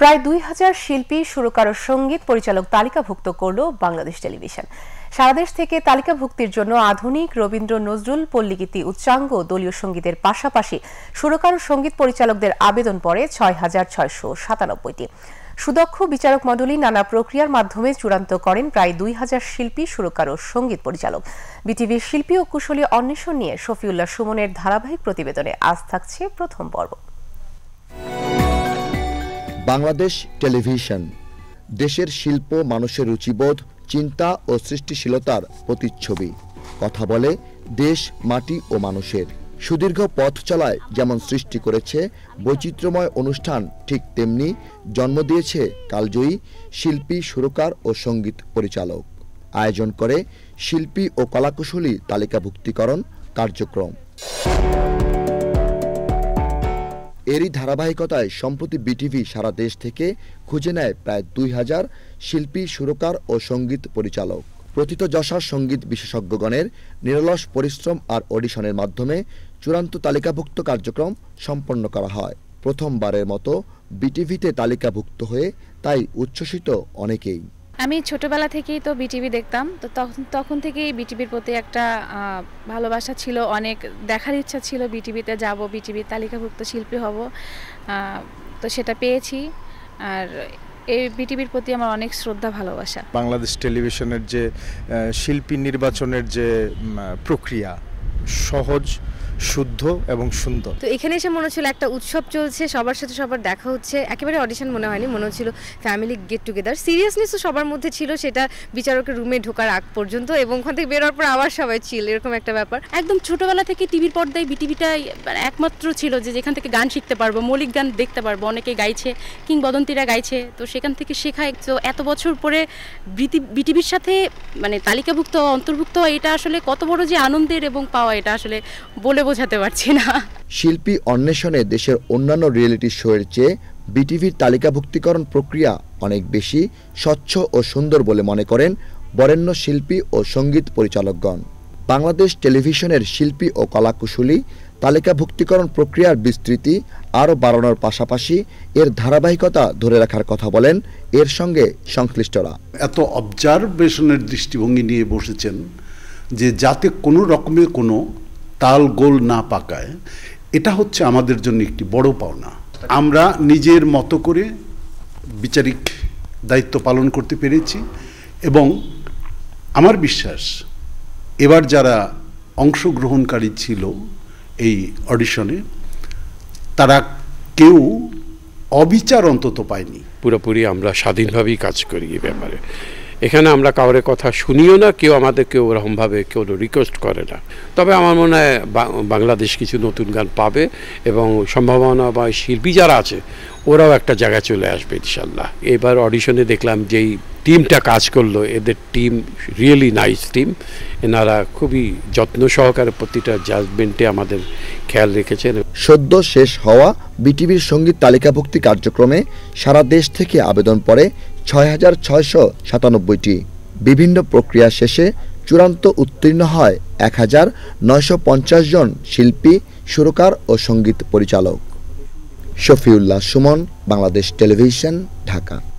প্রায় দুই হাজার শিল্পী সুরকার ও সঙ্গীত পরিচালক তালিকাভুক্ত করল বাংলাদেশ টেলিভিশন সারাদেশ থেকে তালিকাভুক্তির জন্য আধুনিক রবীন্দ্র নজরুল পল্লীগীতি উচ্চাঙ্গ দলীয় সঙ্গীতের পাশাপাশি সুরকার ও সঙ্গীত পরিচালকদের আবেদন পড়ে ছয় হাজার ছয়শো সাতানব্বইটি সুদক্ষ বিচারক মণ্ডলী নানা প্রক্রিয়ার মাধ্যমে চূড়ান্ত করেন প্রায় দুই হাজার শিল্পী সুরকার ও সঙ্গীত পরিচালক বিটিভির শিল্পী ও কুশলী অন্বেষণ নিয়ে শফিউল্লাহ সুমনের ধারাবাহিক প্রতিবেদনে আজ থাকছে প্রথম পর্ব বাংলাদেশ টেলিভিশন দেশের শিল্প মানুষের রুচিবোধ চিন্তা ও সৃষ্টিশীলতার প্রতিচ্ছবি কথা বলে দেশ মাটি ও মানুষের সুদীর্ঘ পথ চলায় যেমন সৃষ্টি করেছে বৈচিত্র্যময় অনুষ্ঠান ঠিক তেমনি জন্ম দিয়েছে কালজয়ী শিল্পী সুরকার ও সঙ্গীত পরিচালক আয়োজন করে শিল্পী ও কলাকুশলী তালিকাভুক্তিকরণ কার্যক্রম এরই ধারাবাহিকতায় সম্প্রতি বিটিভি সারা দেশ থেকে খুঁজে নেয় প্রায় দুই হাজার শিল্পী সুরকার ও সঙ্গীত পরিচালক প্রথিত যশার সঙ্গীত বিশেষজ্ঞগণের নিরলস পরিশ্রম আর অডিশনের মাধ্যমে চূড়ান্ত তালিকাভুক্ত কার্যক্রম সম্পন্ন করা হয় প্রথমবারের মতো বিটিভিতে তালিকাভুক্ত হয়ে তাই উচ্ছ্বসিত অনেকেই আমি ছোটবেলা থেকেই তো বিটিভি দেখতাম তো তখন তখন থেকেই বিটিভির প্রতি একটা ভালোবাসা ছিল অনেক দেখার ইচ্ছা ছিল বিটিভিতে যাব বিটিভির তালিকাভুক্ত শিল্পী হব তো সেটা পেয়েছি আর এই বিটিভির প্রতি আমার অনেক শ্রদ্ধা ভালোবাসা বাংলাদেশ টেলিভিশনের যে শিল্পী নির্বাচনের যে প্রক্রিয়া সহজ শুদ্ধ এবং সুন্দর তো এখানে এসে মনে হচ্ছিল একটা উৎসব চলছে সবার সাথে সবার দেখা হচ্ছে একেবারে অডিশন মনে হয়নি মনে হচ্ছিল ফ্যামিলি গেট টুগেদার সিরিয়াসনেস তো সবার মধ্যে ছিল সেটা বিচারকের রুমে ঢোকার আগ পর্যন্ত এবং ওখান থেকে বেরোর পর আবার সবাই ছিল এরকম একটা ব্যাপার একদম ছোটবেলা থেকে টিভির পর্দায় বিটিভিটাই মানে একমাত্র ছিল যে যেখান থেকে গান শিখতে পারবো মৌলিক গান দেখতে পারবো অনেকে গাইছে কিংবদন্তীরা গাইছে তো সেখান থেকে শেখা তো এত বছর পরে বিটিভির সাথে মানে তালিকাভুক্ত অন্তর্ভুক্ত এটা আসলে কত বড় যে আনন্দের এবং পাওয়া এটা আসলে বলে বোঝাতে পারছি না শিল্পী অন্বেষণে দেশের অন্যান্য রিয়েলিটি শো এর চেয়ে বিটিভির তালিকাভুক্তিকরণ প্রক্রিয়া অনেক বেশি স্বচ্ছ ও সুন্দর বলে মনে করেন বরেণ্য শিল্পী ও সঙ্গীত পরিচালকগণ বাংলাদেশ টেলিভিশনের শিল্পী ও কলাকুশলী তালিকাভুক্তিকরণ প্রক্রিয়ার বিস্তৃতি আরও বাড়ানোর পাশাপাশি এর ধারাবাহিকতা ধরে রাখার কথা বলেন এর সঙ্গে সংশ্লিষ্টরা এত অবজারভেশনের দৃষ্টিভঙ্গি নিয়ে বসেছেন যে যাতে কোনো রকমের কোনো তাল গোল না পাকায় এটা হচ্ছে আমাদের জন্য একটি বড় পাওনা আমরা নিজের মতো করে বিচারিক দায়িত্ব পালন করতে পেরেছি এবং আমার বিশ্বাস এবার যারা অংশগ্রহণকারী ছিল এই অডিশনে তারা কেউ অবিচার অন্তত পায়নি পুরোপুরি আমরা স্বাধীনভাবেই কাজ করি এই ব্যাপারে এখানে আমরা কাউরে কথা শুনিও না কেউ আমাদের কেউ ওরকমভাবে কেউ রিকোয়েস্ট করে না তবে আমার মনে হয় বাংলাদেশ কিছু নতুন গান পাবে এবং সম্ভাবনা বা শিল্পী যারা আছে ওরাও একটা জায়গায় চলে আসবে ইনশাল্লাহ এবার অডিশনে দেখলাম যেই টিমটা কাজ করলো এদের টিম রিয়েলি নাইস টিম এনারা খুবই যত্ন সহকারে প্রতিটা জাজমেন্টে আমাদের খেয়াল রেখেছেন সদ্য শেষ হওয়া বিটিভির সঙ্গীত তালিকাভুক্তি কার্যক্রমে সারা দেশ থেকে আবেদন পড়ে ছয় হাজার সাতানব্বইটি বিভিন্ন প্রক্রিয়া শেষে চূড়ান্ত উত্তীর্ণ হয় এক হাজার নয়শো পঞ্চাশ জন শিল্পী সুরকার ও সঙ্গীত পরিচালক শফিউল্লাহ সুমন বাংলাদেশ টেলিভিশন ঢাকা